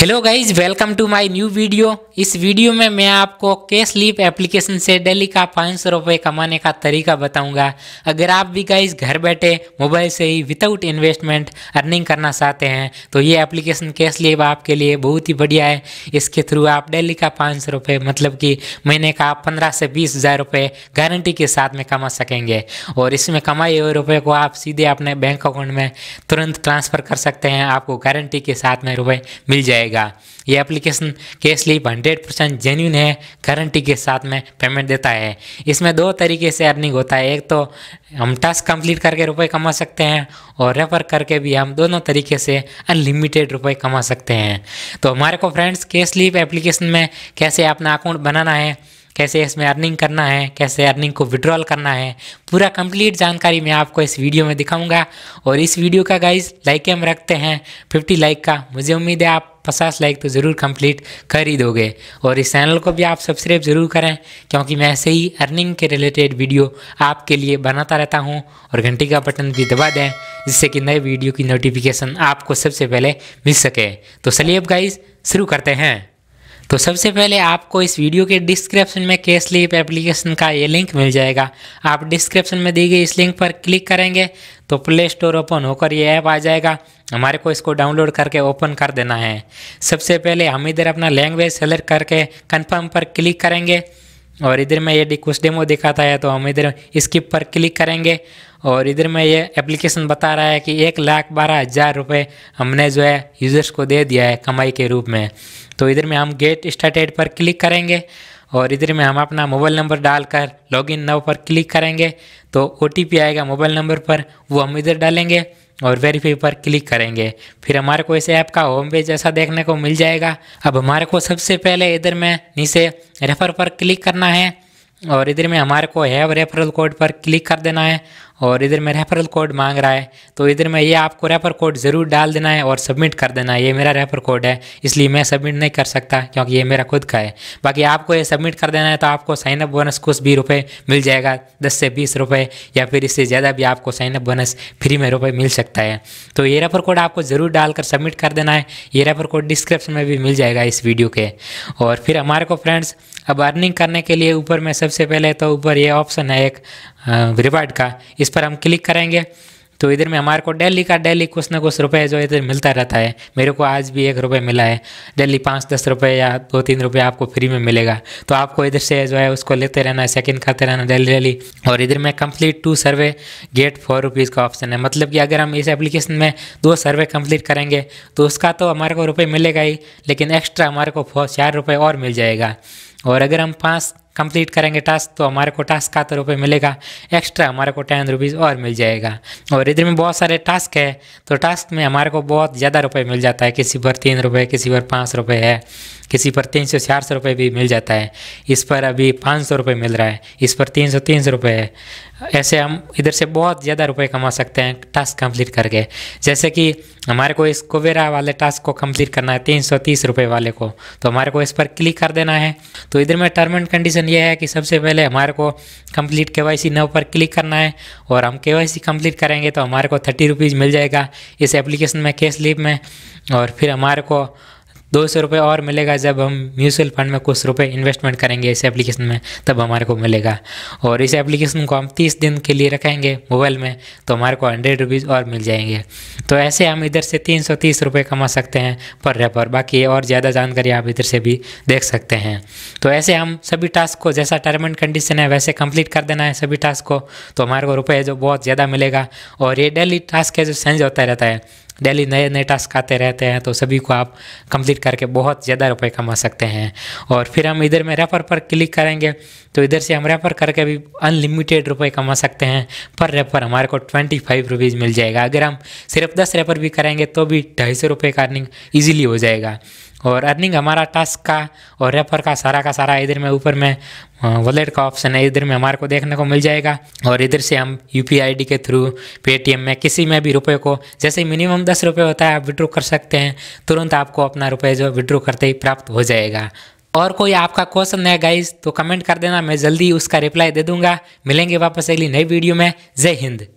hello guys welcome to my new video इस video में मैं आपको कैश लीप एप्लीकेशन से डेली का पाँच सौ रुपये कमाने का तरीका बताऊंगा अगर आप भी गाइज घर बैठे मोबाइल से ही विदाउट इन्वेस्टमेंट अर्निंग करना चाहते हैं तो ये एप्लीकेशन कैश लीप आपके लिए बहुत ही बढ़िया है इसके थ्रू आप डेली का पाँच सौ रुपये मतलब कि महीने का आप पंद्रह से बीस हज़ार रुपये गारंटी के साथ में कमा सकेंगे और इसमें कमाए हुए रुपये को आप सीधे अपने बैंक अकाउंट में तुरंत ट्रांसफ़र कर सकते हैं आपको गारंटी के साथ में रुपये मिल जाएगा जाएगा ये application cash slip hundred percent genuine है गारंटी के साथ में पेमेंट देता है इसमें दो तरीके से अर्निंग होता है एक तो हम टास्क कंप्लीट करके रुपए कमा सकते हैं और रेफर करके भी हम दोनों तरीके से अनलिमिटेड रुपए कमा सकते हैं तो हमारे को फ्रेंड्स के स्लिप एप्लीकेशन में कैसे अपना अकाउंट बनाना है कैसे इसमें अर्निंग करना है कैसे अर्निंग को विड्रॉल करना है पूरा कंप्लीट जानकारी मैं आपको इस वीडियो में दिखाऊंगा और इस वीडियो का गाइज लाइक हम रखते हैं 50 लाइक का मुझे उम्मीद है आप पचास लाइक तो ज़रूर कंप्लीट कर ही दोगे और इस चैनल को भी आप सब्सक्राइब ज़रूर करें क्योंकि मैं ऐसे ही अर्निंग के रिलेटेड वीडियो आपके लिए बनाता रहता हूँ और घंटी का बटन भी दबा दें जिससे कि नए वीडियो की नोटिफिकेशन आपको सबसे पहले मिल सके तो सलीब गाइज शुरू करते हैं तो सबसे पहले आपको इस वीडियो के डिस्क्रिप्शन में कैश एप्लीकेशन का ये लिंक मिल जाएगा आप डिस्क्रिप्शन में दी गई इस लिंक पर क्लिक करेंगे तो प्ले स्टोर ओपन होकर ये ऐप आ जाएगा हमारे को इसको डाउनलोड करके ओपन कर देना है सबसे पहले हम इधर अपना लैंग्वेज सेलेक्ट करके कन्फर्म पर क्लिक करेंगे और इधर में यदि कुछ डेमो दिखाता है तो हम इधर स्किप पर क्लिक करेंगे और इधर में ये एप्लीकेशन बता रहा है कि एक लाख बारह हज़ार रुपये हमने जो है यूज़र्स को दे दिया है कमाई के रूप में तो इधर में हम गेट स्टार्टेड पर क्लिक करेंगे और इधर में हम अपना मोबाइल नंबर डालकर लॉगिन नाउ पर क्लिक करेंगे तो ओ आएगा मोबाइल नंबर पर वो हम इधर डालेंगे और वेरीफाई पर क्लिक करेंगे फिर हमारे को इस ऐप का होम पेज ऐसा देखने को मिल जाएगा अब हमारे को सबसे पहले इधर में नीचे रेफर पर क्लिक करना है और इधर में हमारे को हैव रेफरल कोड पर क्लिक कर देना है और इधर में रेफरल कोड मांग रहा है तो इधर में ये आपको रेफर कोड ज़रूर डाल देना है और सबमिट कर देना है ये मेरा रेफर कोड है इसलिए मैं सबमिट नहीं कर सकता क्योंकि ये मेरा खुद का है बाकी आपको ये सबमिट कर देना है तो आपको साइनअप बोनस कुछ भी रुपये मिल जाएगा दस से बीस रुपये या फिर इससे ज़्यादा भी आपको साइनअप बोनस फ्री में रुपये मिल सकता है तो ये रेफर कोड आपको ज़रूर डालकर सबमिट कर देना है ये रेफर कोड डिस्क्रिप्शन में भी मिल जाएगा इस वीडियो के और फिर हमारे को फ्रेंड्स अब अर्निंग करने के लिए ऊपर में सबसे पहले तो ऊपर ये ऑप्शन है एक रिवार्ड का इस पर हम क्लिक करेंगे तो इधर में हमारे को डेली का डेली कुछ ना कुछ रुपए जो इधर मिलता रहता है मेरे को आज भी एक रुपये मिला है डेली पाँच दस रुपये या दो तीन रुपये आपको फ्री में मिलेगा तो आपको इधर से जो है उसको लेते रहना है सेकेंड खाते रहना डेली डेली और इधर में complete two survey get four rupees का ऑप्शन है मतलब कि अगर हम इस एप्लीकेशन में दो सर्वे कंप्लीट करेंगे तो उसका तो हमारे को रुपये मिलेगा ही लेकिन एक्स्ट्रा हमारे को चार रुपये और मिल जाएगा और अगर हम पास कंप्लीट करेंगे टास्क तो हमारे को टास्क का तो रुपये मिलेगा एक्स्ट्रा हमारे को टेन रुपीज़ और मिल जाएगा और इधर में बहुत सारे टास्क है तो टास्क में हमारे को बहुत ज़्यादा रुपये मिल जाता है किसी पर तीन रुपये किसी पर पाँच रुपये है किसी पर तीन सौ चार सौ रुपये भी मिल जाता है इस पर अभी पाँच सौ रुपये मिल रहा है इस पर तीन सौ तीन सौ रुपये है ऐसे हम इधर से बहुत ज़्यादा रुपए कमा सकते हैं टास्क कंप्लीट करके जैसे कि हमारे को इस कोबेरा वाले टास्क को कंप्लीट करना है तीन सौ तीस रुपये वाले को तो हमारे को इस पर क्लिक कर देना है तो इधर में टर्म एंड कंडीशन यह है कि सबसे पहले हमारे को कंप्लीट के वाई सी नव पर क्लिक करना है और हम के वाई सी कम्प्लीट करेंगे तो हमारे को थर्टी रुपीज़ मिल जाएगा इस एप्लीकेशन में कैश लिप में और फिर हमारे को दो सौ रुपये और मिलेगा जब हम म्यूचुअल फंड में कुछ रुपए इन्वेस्टमेंट करेंगे इस एप्लीकेशन में तब हमारे को मिलेगा और इस एप्लीकेशन को हम तीस दिन के लिए रखेंगे मोबाइल में तो हमारे को हंड्रेड रुपीज़ और मिल जाएंगे तो ऐसे हम इधर से तीन सौ तीस रुपये कमा सकते हैं पर रह पर बाकी और ज़्यादा जानकारी आप इधर से भी देख सकते हैं तो ऐसे हम सभी टास्क को जैसा टर्म एंड कंडीशन है वैसे कंप्लीट कर देना है सभी टास्क को तो हमारे को रुपये जो बहुत ज़्यादा मिलेगा और ये डेली टास्क है जो चेंज होता रहता है डेली नए नए टास्क आते रहते हैं तो सभी को आप कंप्लीट करके बहुत ज़्यादा रुपए कमा सकते हैं और फिर हम इधर में रेफर पर क्लिक करेंगे तो इधर से हम रेफर करके भी अनलिमिटेड रुपए कमा सकते हैं पर रेफर हमारे को ट्वेंटी फाइव रुपीज़ मिल जाएगा अगर हम सिर्फ दस रेफर भी करेंगे तो भी ढाई सौ रुपये का अर्निंग ईजिली हो जाएगा और अर्निंग हमारा टास्क का और रेफर का सारा का सारा इधर में ऊपर में वॉलेट का ऑप्शन है इधर में हमारे को देखने को मिल जाएगा और इधर से हम यू पी के थ्रू पेटीएम में किसी में भी रुपये को जैसे मिनिमम दस रुपये होता है आप विड्रो कर सकते हैं तुरंत आपको अपना रुपये जो विड्रो करते ही प्राप्त हो जाएगा और कोई आपका क्वेश्चन है गाइज तो कमेंट कर देना मैं जल्दी उसका रिप्लाई दे दूंगा मिलेंगे वापस अगली नई वीडियो में जय हिंद